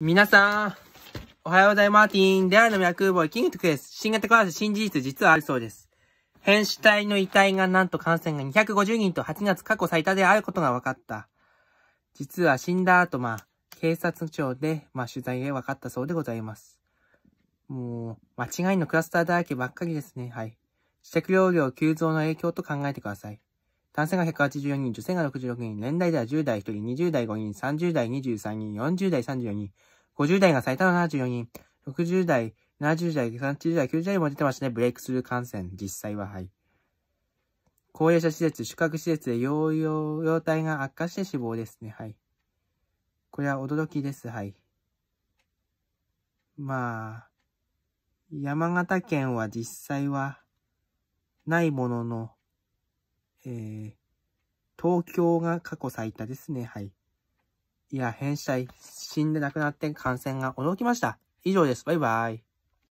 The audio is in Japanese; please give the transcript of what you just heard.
皆さん、おはようございます。ティン。会アの脈ボーイ、キングトクです。新型コロナ新事実実はあるそうです。変死体の遺体がなんと感染が250人と8月過去最多であることが分かった。実は死んだ後、まあ、警察庁で、まあ、取材で分かったそうでございます。もう、間違いのクラスターだらけばっかりですね。はい。試着量急増の影響と考えてください。男性が184人、女性が66人、年代では10代1人、20代5人、30代23人、40代34人、50代が最多の74人、60代、70代、30代、90代も出てましたね。ブレイクスルー感染、実際は、はい。高齢者施設、宿泊施設で療養、容体が悪化して死亡ですね。はい。これは驚きです。はい。まあ、山形県は実際はないものの、えー、東京が過去最多ですね。はい。いや、変死体、死んで亡くなって感染が驚きました。以上です。バイバイ。